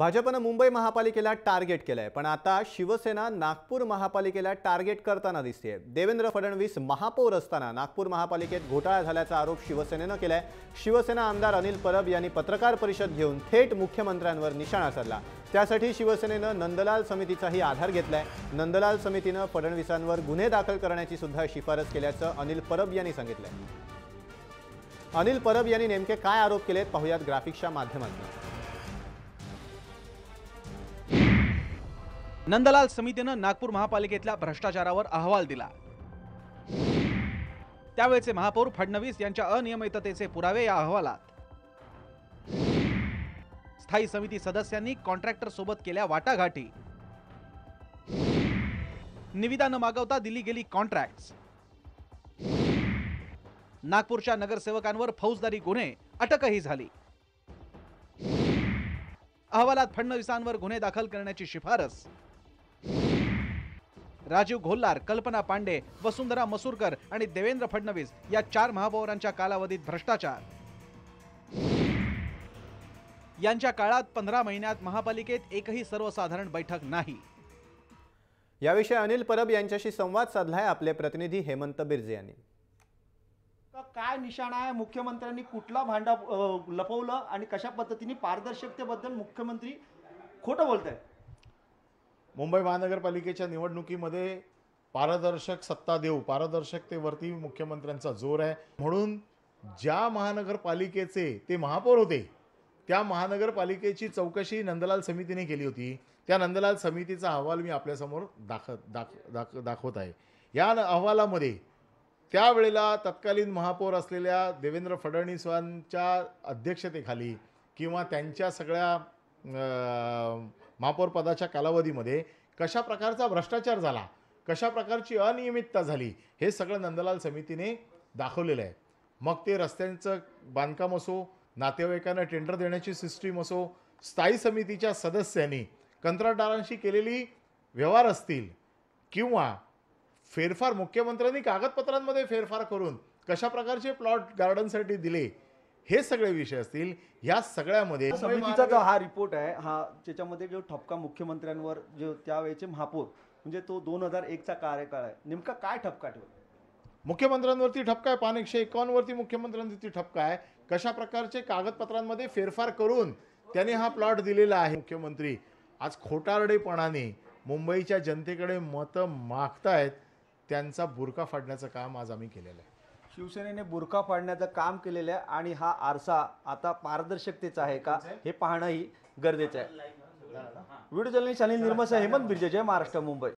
भाजपनं मुंबई महापालिकेला टार्गेट केलंय पण आता शिवसेना नागपूर महापालिकेला टार्गेट करताना दिसते देवेंद्र फडणवीस महापौर असताना नागपूर महापालिकेत घोटाळा झाल्याचा आरोप शिवसेनेनं केलाय शिवसेना आमदार अनिल परब यांनी पत्रकार परिषद घेऊन थेट मुख्यमंत्र्यांवर निशाणा साधला त्यासाठी शिवसेनेनं नंदलाल समितीचाही आधार घेतलाय नंदलाल समितीनं फडणवीसांवर गुन्हे दाखल करण्याची सुद्धा शिफारस केल्याचं अनिल परब यांनी सांगितलंय अनिल परब यांनी नेमके काय आरोप केलेत पाहुयात ग्राफिक्सच्या माध्यमातून नंदलाल समितीनं नागपूर महापालिकेतल्या भ्रष्टाचारावर अहवाल दिला त्यावेळचे महापौर फडणवीस यांच्या अनियमिततेचे पुरावे या अहवालात स्थायी समिती सदस्यांनी कॉन्ट्रॅक्टर सोबत केल्या वाटाघाटी निविदा न मागवता दिली गेली कॉन्ट्रॅक्ट नागपूरच्या नगरसेवकांवर फौजदारी गुन्हे अटकही झाली अहवालात फडणवीसांवर गुन्हे दाखल करण्याची शिफारस राजीव घोल्लार कल्पना पांडे वसुंधरा मसूरकर आणि देवेंद्र फडणवीस या चार महापौरांच्या कालावधीत भ्रष्टाचार यांच्या काळात पंधरा महिन्यात महापालिकेत एकही सर्वसाधारण बैठक नाही याविषयी अनिल परब यांच्याशी संवाद साधलाय आपले प्रतिनिधी हेमंत बिर्जे यांनी काय निशाणा आहे मुख्यमंत्र्यांनी कुठला भांडा लपवलं आणि कशा पद्धतीने पारदर्शकतेबद्दल मुख्यमंत्री खोटं बोलत आहेत मुंबई महानगरपालिकेच्या निवडणुकीमध्ये पारदर्शक सत्ता देऊ पारदर्शकतेवरती मुख्यमंत्र्यांचा जोर आहे म्हणून ज्या महानगरपालिकेचे ते महापौर होते त्या महानगरपालिकेची चौकशी नंदलाल समितीने केली होती त्या नंदलाल समितीचा अहवाल मी आपल्यासमोर दाख दाख दाख दाखवत आहे या अहवालामध्ये त्यावेळेला तत्कालीन महापौर असलेल्या देवेंद्र फडणवीसांच्या अध्यक्षतेखाली किंवा त्यांच्या सगळ्या महापौरपदाच्या कालावधीमध्ये कशा प्रकारचा भ्रष्टाचार झाला कशा प्रकारची अनियमितता झाली हे सगळं नंदलाल समितीने दाखवलेलं आहे मग ते रस्त्यांचं बांधकाम असो नातेवाईकांना टेंडर देण्याची सिस्टीम असो स्थायी समितीच्या सदस्यांनी कंत्राटदारांशी केलेली व्यवहार असतील किंवा फेरफार मुख्यमंत्र्यांनी कागदपत्रांमध्ये फेरफार करून कशा प्रकारचे प्लॉट गार्डनसाठी दिले हे सगळे विषय असतील ह्या सगळ्यामध्ये समितीचा जो हा रिपोर्ट आहे हा त्याच्यामध्ये जो ठपका मुख्यमंत्र्यांवर जो त्यावेळेचे महापौर म्हणजे तो दोन हजार एकचा कार्यकाळ आहे नेमका काय ठपका ठेवला मुख्यमंत्र्यांवरती ठपका आहे पान एकशे एकावन्नवरती मुख्यमंत्र्यांवरती ठपका आहे कशा प्रकारचे कागदपत्रांमध्ये फेरफार करून त्यांनी हा प्लॉट दिलेला आहे मुख्यमंत्री आज खोटारडेपणाने मुंबईच्या जनतेकडे मतं मागतायत त्यांचा बुरका फाडण्याचं काम आज आम्ही केलेलं आहे शिवसेनेने बुरखा फाडण्याचं काम केलेलं आहे आणि हा आरसा आता पारदर्शकतेचा आहे का हे पाहणंही गरजेचं आहे व्हिडिओ जर्नलिस्ट अनिल निर्मसा हेमंत बिर्जे जय महाराष्ट्र मुंबई